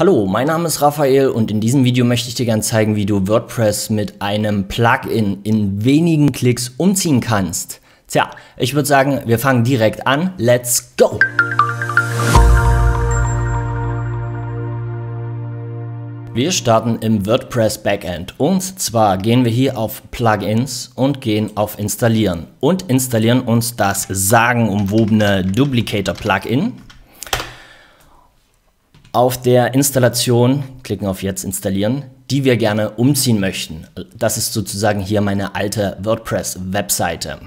Hallo, mein Name ist Raphael und in diesem Video möchte ich dir gerne zeigen, wie du WordPress mit einem Plugin in wenigen Klicks umziehen kannst. Tja, ich würde sagen, wir fangen direkt an. Let's go! Wir starten im WordPress Backend und zwar gehen wir hier auf Plugins und gehen auf Installieren und installieren uns das sagenumwobene Duplicator Plugin auf der Installation, klicken auf jetzt installieren, die wir gerne umziehen möchten. Das ist sozusagen hier meine alte WordPress-Webseite.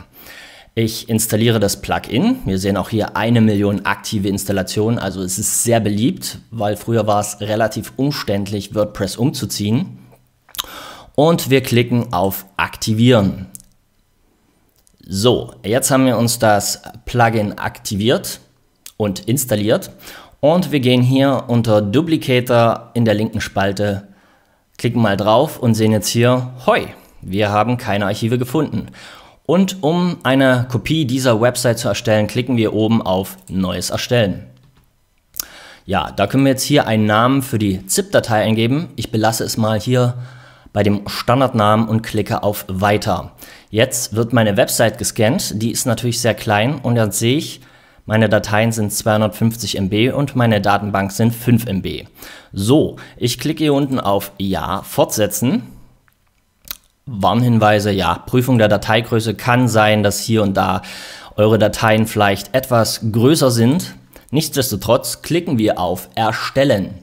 Ich installiere das Plugin. Wir sehen auch hier eine Million aktive Installationen. Also es ist sehr beliebt, weil früher war es relativ umständlich, WordPress umzuziehen. Und wir klicken auf Aktivieren. So, jetzt haben wir uns das Plugin aktiviert und installiert. Und wir gehen hier unter Duplicator in der linken Spalte, klicken mal drauf und sehen jetzt hier, hoi, wir haben keine Archive gefunden. Und um eine Kopie dieser Website zu erstellen, klicken wir oben auf Neues erstellen. Ja, da können wir jetzt hier einen Namen für die ZIP-Datei eingeben. Ich belasse es mal hier bei dem Standardnamen und klicke auf Weiter. Jetzt wird meine Website gescannt. Die ist natürlich sehr klein und dann sehe ich, meine Dateien sind 250 MB und meine Datenbank sind 5 MB. So, ich klicke hier unten auf Ja, fortsetzen. Warnhinweise, ja, Prüfung der Dateigröße kann sein, dass hier und da eure Dateien vielleicht etwas größer sind. Nichtsdestotrotz klicken wir auf Erstellen.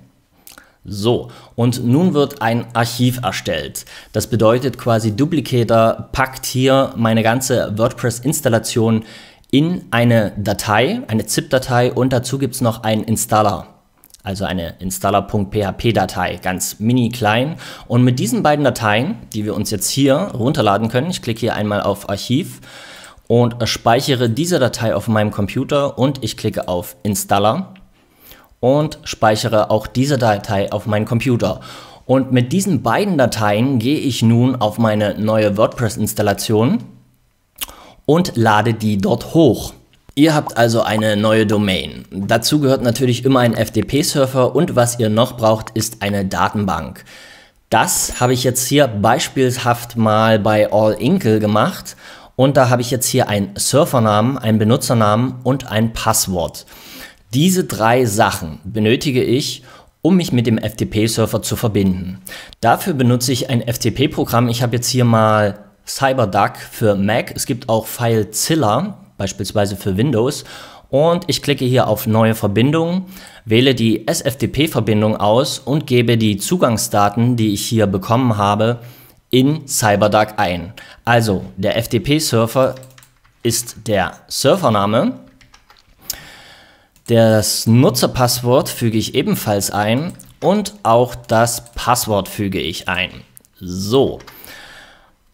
So, und nun wird ein Archiv erstellt. Das bedeutet quasi, Duplicator packt hier meine ganze WordPress-Installation in eine Datei, eine ZIP-Datei und dazu gibt es noch einen Installer. Also eine installer.php-Datei, ganz mini klein. Und mit diesen beiden Dateien, die wir uns jetzt hier runterladen können, ich klicke hier einmal auf Archiv und speichere diese Datei auf meinem Computer und ich klicke auf Installer und speichere auch diese Datei auf meinen Computer. Und mit diesen beiden Dateien gehe ich nun auf meine neue WordPress-Installation und lade die dort hoch. Ihr habt also eine neue Domain. Dazu gehört natürlich immer ein ftp surfer und was ihr noch braucht, ist eine Datenbank. Das habe ich jetzt hier beispielhaft mal bei All Inkle gemacht und da habe ich jetzt hier einen Surfernamen, einen Benutzernamen und ein Passwort. Diese drei Sachen benötige ich, um mich mit dem ftp surfer zu verbinden. Dafür benutze ich ein FTP-Programm. Ich habe jetzt hier mal CyberDuck für Mac. Es gibt auch FileZilla, beispielsweise für Windows. Und ich klicke hier auf Neue Verbindung, wähle die SFTP-Verbindung aus und gebe die Zugangsdaten, die ich hier bekommen habe, in CyberDuck ein. Also der FTP-Surfer ist der Surfername. Das Nutzerpasswort füge ich ebenfalls ein und auch das Passwort füge ich ein. So.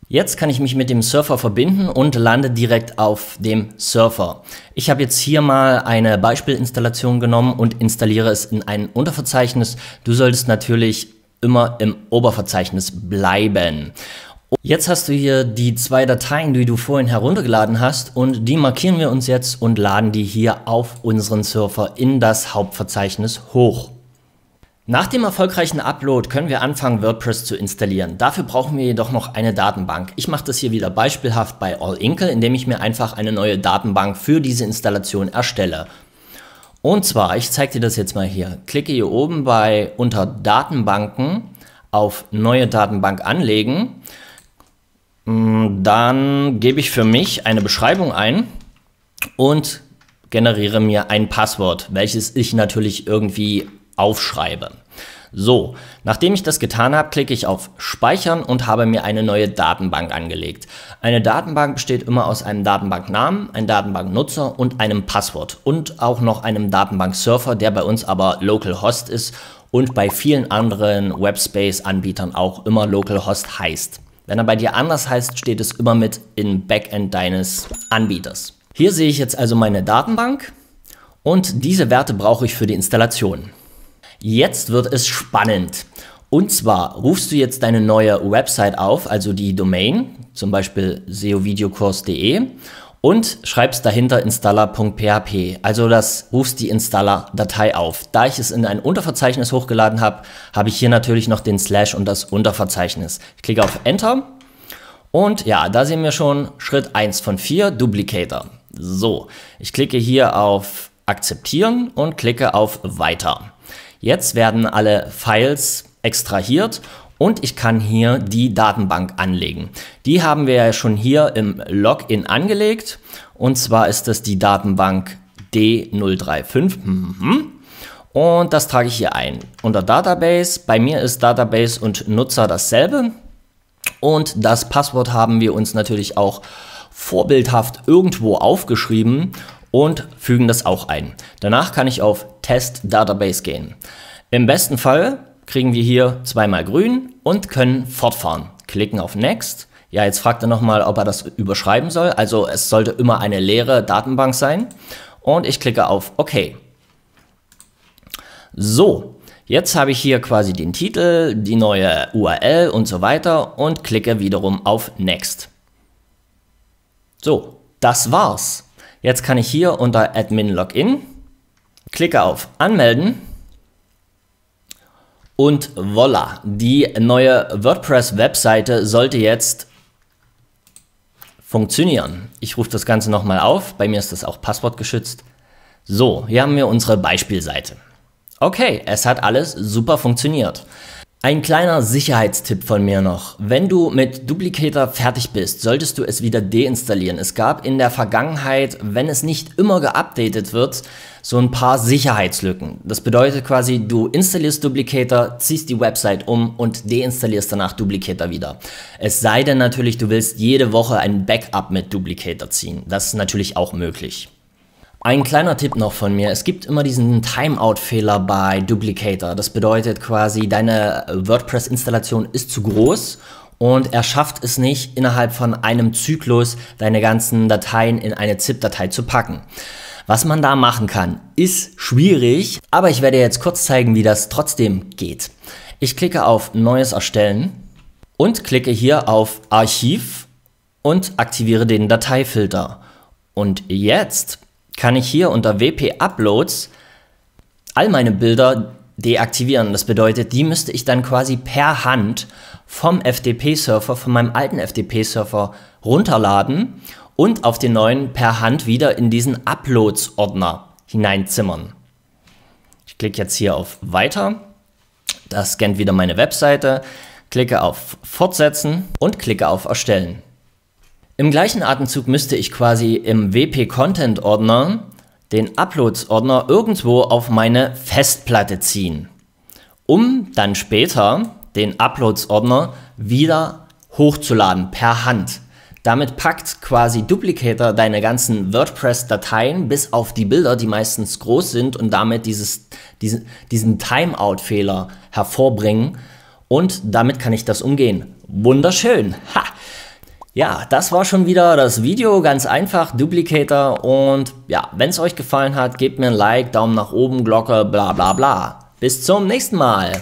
Jetzt kann ich mich mit dem Surfer verbinden und lande direkt auf dem Surfer. Ich habe jetzt hier mal eine Beispielinstallation genommen und installiere es in ein Unterverzeichnis. Du solltest natürlich immer im Oberverzeichnis bleiben. Jetzt hast du hier die zwei Dateien, die du vorhin heruntergeladen hast und die markieren wir uns jetzt und laden die hier auf unseren Surfer in das Hauptverzeichnis hoch. Nach dem erfolgreichen Upload können wir anfangen, WordPress zu installieren. Dafür brauchen wir jedoch noch eine Datenbank. Ich mache das hier wieder beispielhaft bei AllInkle, indem ich mir einfach eine neue Datenbank für diese Installation erstelle. Und zwar, ich zeige dir das jetzt mal hier. Klicke hier oben bei unter Datenbanken auf Neue Datenbank anlegen. Mm, dann gebe ich für mich eine Beschreibung ein und generiere mir ein Passwort, welches ich natürlich irgendwie aufschreibe. So, nachdem ich das getan habe, klicke ich auf Speichern und habe mir eine neue Datenbank angelegt. Eine Datenbank besteht immer aus einem Datenbanknamen, einem Datenbanknutzer und einem Passwort und auch noch einem Datenbanksurfer, der bei uns aber localhost ist und bei vielen anderen Webspace-Anbietern auch immer localhost heißt. Wenn er bei dir anders heißt, steht es immer mit im Backend deines Anbieters. Hier sehe ich jetzt also meine Datenbank und diese Werte brauche ich für die Installation. Jetzt wird es spannend. Und zwar rufst du jetzt deine neue Website auf, also die Domain, zum Beispiel seovideokurs.de und schreibst dahinter installer.php, also das rufst die Installer-Datei auf. Da ich es in ein Unterverzeichnis hochgeladen habe, habe ich hier natürlich noch den Slash und das Unterverzeichnis. Ich klicke auf Enter und ja, da sehen wir schon Schritt 1 von 4, Duplicator. So, ich klicke hier auf Akzeptieren und klicke auf Weiter. Jetzt werden alle Files extrahiert und ich kann hier die Datenbank anlegen. Die haben wir ja schon hier im Login angelegt. Und zwar ist das die Datenbank D035. Mhm. Und das trage ich hier ein. Unter Database, bei mir ist Database und Nutzer dasselbe. Und das Passwort haben wir uns natürlich auch vorbildhaft irgendwo aufgeschrieben und fügen das auch ein. Danach kann ich auf Test Database gehen. Im besten Fall kriegen wir hier zweimal grün und können fortfahren. Klicken auf Next. Ja, jetzt fragt er nochmal, ob er das überschreiben soll. Also es sollte immer eine leere Datenbank sein. Und ich klicke auf OK. So, jetzt habe ich hier quasi den Titel, die neue URL und so weiter und klicke wiederum auf Next. So, das war's. Jetzt kann ich hier unter Admin Login Klicke auf Anmelden und voila, die neue WordPress-Webseite sollte jetzt funktionieren. Ich rufe das Ganze nochmal auf, bei mir ist das auch passwortgeschützt. So, hier haben wir unsere Beispielseite. Okay, es hat alles super funktioniert. Ein kleiner Sicherheitstipp von mir noch. Wenn du mit Duplicator fertig bist, solltest du es wieder deinstallieren. Es gab in der Vergangenheit, wenn es nicht immer geupdatet wird, so ein paar Sicherheitslücken. Das bedeutet quasi, du installierst Duplicator, ziehst die Website um und deinstallierst danach Duplicator wieder. Es sei denn natürlich, du willst jede Woche ein Backup mit Duplicator ziehen. Das ist natürlich auch möglich. Ein kleiner Tipp noch von mir. Es gibt immer diesen Timeout-Fehler bei Duplicator. Das bedeutet quasi, deine WordPress-Installation ist zu groß und er schafft es nicht, innerhalb von einem Zyklus deine ganzen Dateien in eine ZIP-Datei zu packen. Was man da machen kann, ist schwierig, aber ich werde jetzt kurz zeigen, wie das trotzdem geht. Ich klicke auf Neues erstellen und klicke hier auf Archiv und aktiviere den Dateifilter. Und jetzt kann ich hier unter WP Uploads all meine Bilder deaktivieren. Das bedeutet, die müsste ich dann quasi per Hand vom FTP-Server, von meinem alten FTP-Server runterladen und auf den neuen per Hand wieder in diesen Uploads-Ordner hineinzimmern. Ich klicke jetzt hier auf Weiter. Das scannt wieder meine Webseite. Klicke auf Fortsetzen und klicke auf Erstellen. Im gleichen Atemzug müsste ich quasi im WP-Content-Ordner den Uploads-Ordner irgendwo auf meine Festplatte ziehen, um dann später den Uploads-Ordner wieder hochzuladen per Hand. Damit packt quasi Duplicator deine ganzen WordPress-Dateien bis auf die Bilder, die meistens groß sind und damit dieses, diesen, diesen Timeout-Fehler hervorbringen. Und damit kann ich das umgehen. Wunderschön. Ha! Ja, das war schon wieder das Video, ganz einfach, Duplicator und ja, wenn es euch gefallen hat, gebt mir ein Like, Daumen nach oben, Glocke, bla bla bla. Bis zum nächsten Mal.